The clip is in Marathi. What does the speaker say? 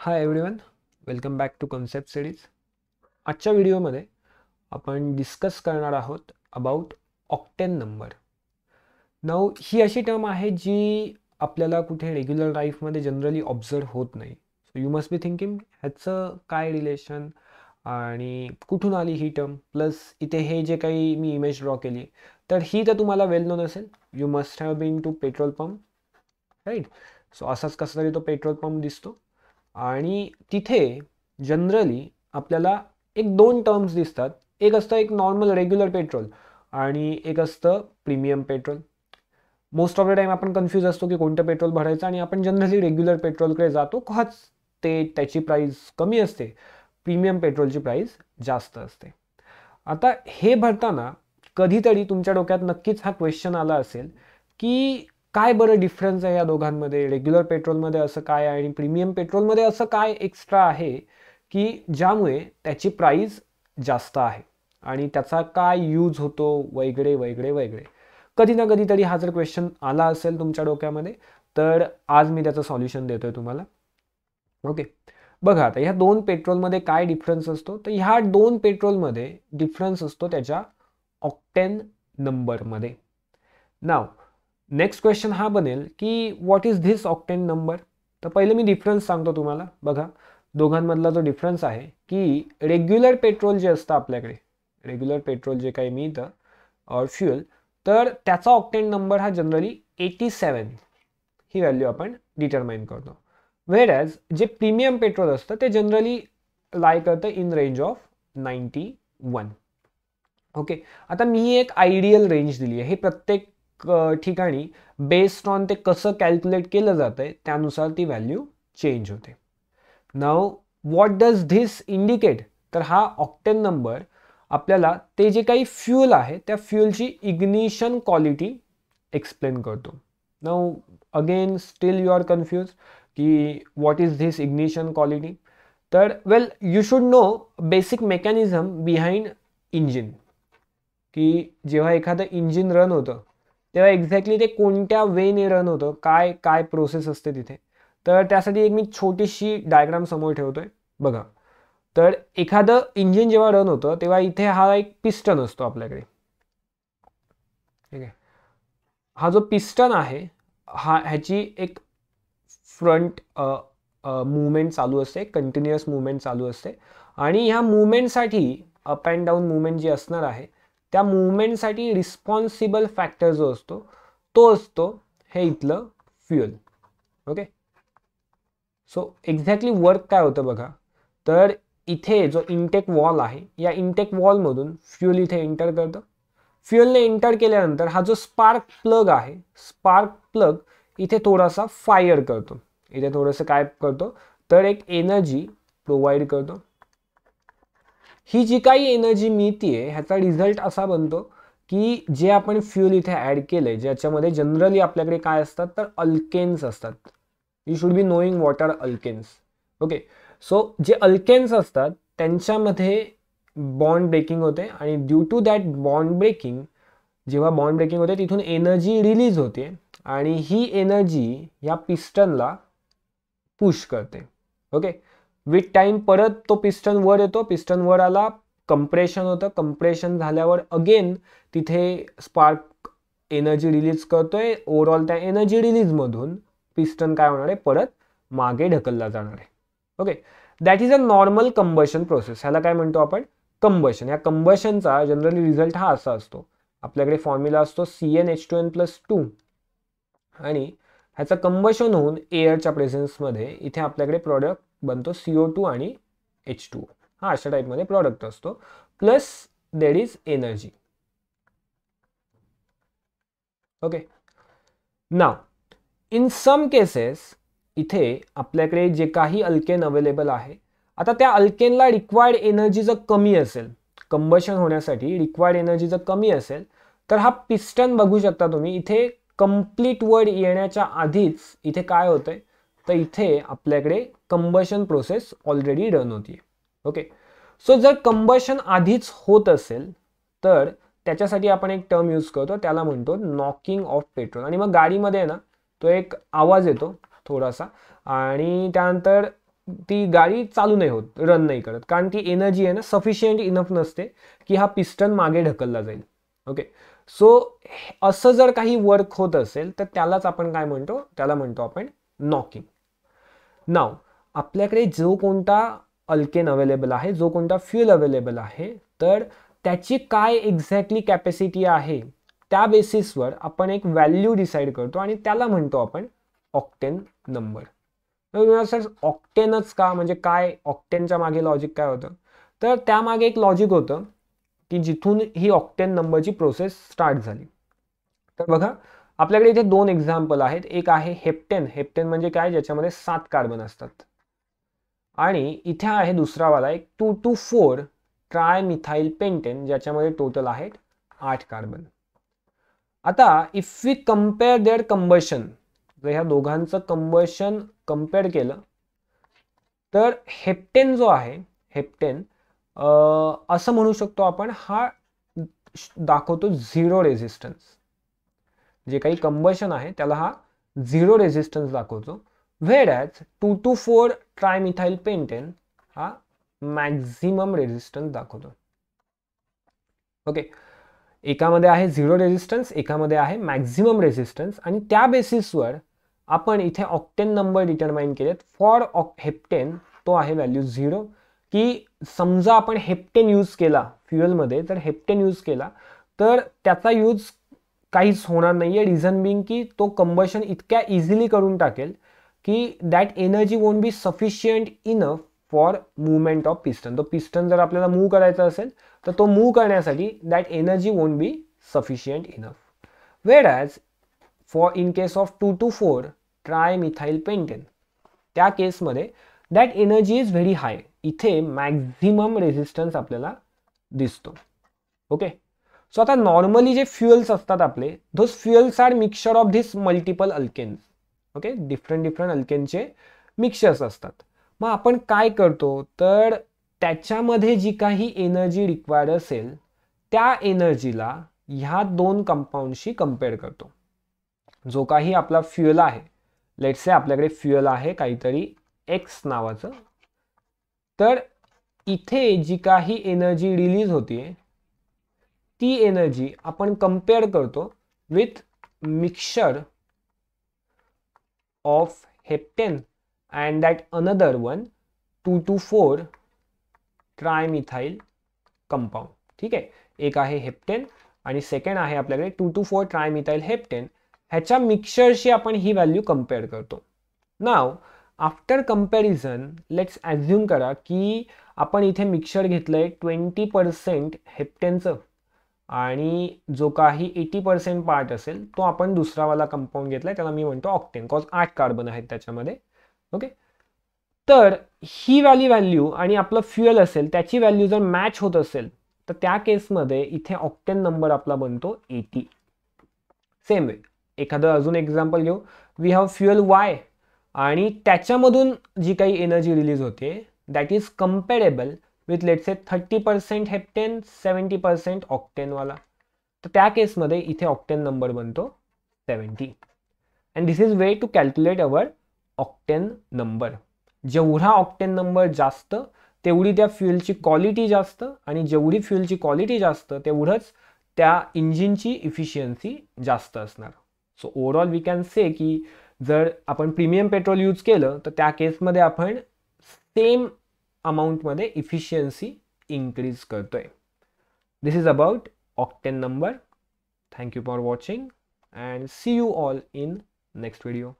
high everyone welcome back to concept series आजच्या व्हिडिओमध्ये आपण डिस्कस करणार आहोत अबाउट ऑक्टेन नंबर नाव ही अशी टर्म आहे जी आपल्याला कुठे रेग्युलर लाईफमध्ये जनरली ऑब्झर्व होत नाही so you must be thinking ह्याचं काय रिलेशन आणि कुठून आली ही टर्म प्लस इथे हे जे काही मी इमेज ड्रॉ केली तर ही तर तुम्हाला वेल नोन असेल you must have been to petrol pump right so असाच कसा तरी तो पेट्रोल पंप दिसतो आणि तिथे जनरली आपल्याला एक दोन टर्म्स दिसतात एक असतं एक नॉर्मल रेग्युलर पेट्रोल आणि एक असतं premium petrol most of the time आपण कन्फ्यूज असतो की कोणतं पेट्रोल भरायचं आणि आपण जनरली रेग्युलर पेट्रोलकडे जातो खच ते त्याची प्राईस कमी असते प्रीमियम पेट्रोलची प्राईस जास्त असते आता हे भरताना कधीतरी तुमच्या डोक्यात नक्कीच हा क्वेश्चन आला असेल की काय बरं डिफरन्स आहे या दोघांमध्ये रेग्युलर पेट्रोलमध्ये असं काय आहे आणि प्रीमियम पेट्रोलमध्ये असं काय एक्स्ट्रा आहे की ज्यामुळे त्याची प्राईस जास्त आहे आणि त्याचा काय यूज होतो वगैरे वगैरे वगैरे कधी ना कधीतरी हा जर क्वेश्चन आला असेल तुमच्या डोक्यामध्ये तर आज मी त्याचं सॉल्युशन देतोय तुम्हाला ओके बघा आता ह्या दोन पेट्रोलमध्ये काय डिफरन्स असतो तर ह्या दोन पेट्रोलमध्ये डिफरन्स असतो त्याच्या ऑक्टेन नंबरमध्ये नाव नेक्स्ट क्वेश्चन हा बनेल की what is this octane number तर पहिले मी डिफरन्स सांगतो तुम्हाला बघा दोघांमधला जो डिफरन्स आहे की रेग्युलर पेट्रोल जे असतं आपल्याकडे रेग्युलर पेट्रोल जे काही मिळतं ऑर फ्युअल तर त्याचा ऑक्टेन नंबर हा जनरली एटी सेवन ही व्हॅल्यू आपण डिटर्माइन करतो वेर ॲज जे प्रीमियम पेट्रोल असतं ते जनरली लाय करतं in range of ninety one okay आता मी एक आयडियल रेंज दिली आहे हे प्रत्येक क ठिकाणी बेस्ड ऑन ते कसं कॅल्क्युलेट केलं जातं आहे त्यानुसार ती व्हॅल्यू चेंज होते now what does this indicate तर हा ऑक्टेन नंबर आपल्याला ते जे काही फ्यूल आहे त्या फ्यूलची इग्निशन क्वालिटी एक्सप्लेन करतो now again still you are confuse की what is this ignition quality तर well you should know basic mechanism behind engine की जेव्हा एखादं इंजिन रन होतं तेव्हा एक्झॅक्टली ते कोणत्या वेने रन होतं काय काय प्रोसेस असते तिथे तर त्यासाठी एक मी छोटीशी डायग्राम समोर ठेवतोय बघा तर एखादं इंजिन जेव्हा रन होतं तेव्हा इथे हा एक पिस्टन असतो आपल्याकडे ठीक आहे हा जो पिस्टन आहे हा ह्याची एक फ्रंट मुवमेंट चालू असते कंटिन्युअस मुवमेंट चालू असते आणि ह्या मुवमेंटसाठी अप अँड डाऊन मुवमेंट जी असणार आहे त्या मुवमेंटसाठी रिस्पॉन्सिबल फॅक्टर जो असतो तो असतो हे इथलं fuel okay so exactly work काय होतं बघा तर इथे जो इंटेक वॉल आहे या इंटेक वॉलमधून फ्यूल इथे एंटर करतं फ्युएलने एंटर केल्यानंतर हा जो स्पार्क प्लग आहे स्पार्क प्लग इथे थोडासा फायर करतो इथे थोडंसं काय करतो तर एक एनर्जी प्रोव्हाइड करतो ही जी काही एनर्जी आहे ह्याचा रिझल्ट असा बनतो की जे आपण फ्यूल इथे ॲड केलं आहे ज्याच्यामध्ये जनरली आपल्याकडे काय असतात तर अल्केन्स असतात you should be knowing what are alkanes okay so जे अल्केन्स असतात त्यांच्यामध्ये बॉन्ड ब्रेकिंग होते आणि due to that bond breaking जेव्हा बॉन्ड ब्रेकिंग होते तिथून एनर्जी रिलीज होते आणि ही एनर्जी या पिस्टनला पुश करते ओके विथ टाइम परत तो पिस्टन वर येतो पिस्टन वर आला कंप्रेशन होतं कंप्रेशन झाल्यावर अगेन तिथे स्पार्क एनर्जी रिलीज करतोय ओव्हरऑल त्या एनर्जी रिलीजमधून पिस्टन काय होणार आहे परत मागे ढकलला जाणार आहे okay that is a normal combustion process ह्याला काय म्हणतो आपण कंबशन या कंबशनचा जनरली रिझल्ट हा असा असतो आपल्याकडे फॉर्म्युला असतो C N H two N plus two आणि ह्याचं कंबशन होऊन एअरच्या प्रेझेन्समध्ये इथे आपल्याकडे प्रॉडक्ट बनतो सी टू आणि एच टू हा अशा टाईपमध्ये प्रॉडक्ट असतो plus there is energy okay ना इन सम केसेस इथे आपल्याकडे जे काही अल्केन अवेलेबल आहे आता त्या अल्केनला रिक्वायर्ड एनर्जी जर कमी असेल कंबशन होण्यासाठी रिक्वायर्ड एनर्जी जर कमी असेल तर हा पिस्टन बघू शकता तुम्ही इथे कम्प्लीट वर्ड येण्याच्या आधीच इथे काय होतंय तर इथे आपल्याकडे कंबशन प्रोसेस ऑलरेडी रन होती ओके सो जर कंबशन आधीच होत असेल तर त्याच्यासाठी आपण एक टर्म यूज करतो त्याला म्हणतो नॉकिंग ऑफ पेट्रोल आणि मग गाडीमध्ये ना तो एक आवाज येतो थोडासा आणि त्यानंतर ती गाडी चालू नाही होत रन नाही करत कारण ती एनर्जी आहे ना सफिशियंट इनफ नसते की हा पिस्टन मागे ढकलला जाईल ओके सो असं जर काही वर्क होत असेल तर त्यालाच आपण काय म्हणतो त्याला म्हणतो आपण नॉकिंग नाव आपल्याकडे जो कोणता अल्केन अवेलेबल आहे जो कोणता फ्यूल अवेलेबल आहे तर त्याची काय एक्झॅक्टली कॅपॅसिटी आहे त्या बेसिसवर आपण एक व्हॅल्यू डिसाईड करतो आणि त्याला म्हणतो आपण ऑक्टेन नंबर सर ऑक्टेनच का म्हणजे काय ऑक्टेनच्या मागे लॉजिक काय होतं तर त्यामागे एक लॉजिक होतं की जिथून ही ऑक्टेन नंबरची प्रोसेस स्टार्ट झाली तर बघा आपल्याकडे इथे दोन एक्झाम्पल आहेत एक आहे हेप्टेन हेप्टेन म्हणजे काय ज्याच्यामध्ये सात कार्बन असतात आणि इथे आहे दुसरावाला एक two two four trimethyl pentane ज्याच्यामध्ये टोटल आहेत आठ कार्बन आता if we compare their combustion जर ह्या दोघांचं कम्बशन कम्पेअर केलं तर हेप्टेन जो आहे हेप्टेन असं म्हणू शकतो आपण हा दाखवतो झिरो रेझिस्टन्स जे काही कंबशन आहे त्याला हा झिरो रेझिस्टन्स दाखवतो whereas two two four trimethyl pentane हा मॅक्झिमम रेझिस्टन्स दाखवतो ओके एकामध्ये आहे झिरो रेझिस्टन्स एकामध्ये आहे मॅक्झिमम रेझिस्टन्स आणि त्या बेसिसवर आपण इथे ऑक्टेन नंबर डिटरमाइन केलेत फॉर ऑक हेप्टेन तो आहे व्हॅल्यू झिरो की समजा आपण हेप्टेन यूज केला फ्युएलमध्ये तर हेप्टेन यूज केला तर त्याचा यूज काहीच होणार नाही आहे रिझन बिंग की तो कंबशन इतक्या इझिली करून टाकेल की that energy won't be sufficient enough for movement of piston तो पिस्टन जर आपल्याला मूव्ह करायचा असेल तर तो मूव्ह करण्यासाठी that energy won't be sufficient enough whereas for in case of two two four trimethyl pentane त्या केसमध्ये that energy is very high इथे मॅक्झिमम रेझिस्टन्स आपल्याला दिसतो ओके सो आता नॉर्मली जे फ्युएल्स असतात आपले those fuels are mixture of this multiple alkanes okay different different अल्केनचे मिक्सचर्स असतात मग आपण काय करतो तर त्याच्यामध्ये जी काही एनर्जी रिक्वायर्ड असेल त्या एनर्जीला ह्या दोन कंपाऊंडशी कम्पेअर करतो जो काही आपला फ्युएल आहे लेट्स से आपल्याकडे फ्युएल आहे काहीतरी एक्स नावाचं तर इथे जी काही एनर्जी रिलीज होती ती एनर्जी आपण कम्पेअर करतो with mixture of heptane and that another one two two four trimethyl compound ठीक आहे एक आहे हेप्टेन आणि सेकंड आहे आपल्याकडे two two four trimethyl heptane ह्याच्या मिक्सरशी आपण ही व्हॅल्यू कम्पेअर करतो now after comparison let's assume करा की आपण इथे मिक्सर घेतलं आहे ट्वेंटी पर्सेंट हेप्टेनचं आणि जो काही एटी पर्सेंट पार्ट असेल तो आपण दुसरावाला कंपाऊंड घेतला त्याला मी म्हणतो ऑक्टेन कॉज आठ कार्बन आहेत त्याच्यामध्ये ओके तर ही वाली व्हॅल्यू आणि आपलं फ्युएल असेल त्याची व्हॅल्यू जर मॅच होत असेल तर त्या केसमध्ये इथे ऑक्टेन नंबर आपला बनतो एटी सेम वे एखादं अजून एक्झाम्पल घेऊ वी हॅव फ्युएल वाय आणि त्याच्यामधून जी काही एनर्जी रिलीज होते that is comparable with let say thirty percent heptane seventy percent ऑक्टेनवाला तर त्या केसमध्ये इथे ऑक्टेन नंबर बनतो seventy and this is way to calculate our octane number जेवढा ऑक्टेन नंबर जास्त तेवढी त्या फ्युएलची क्वालिटी जास्त आणि जेवढी फ्युएलची क्वालिटी जास्त तेवढंच त्या इंजिनची इफिशियन्सी जास्त असणार so overall we can say की जर आपण प्रीमियम पेट्रोल यूज केलं तर त्या केसमध्ये आपण सेम अमाऊंटमध्ये इफिशियन्सी इन्क्रीज करतो आहे this is about octane number you for watching and see you all in next video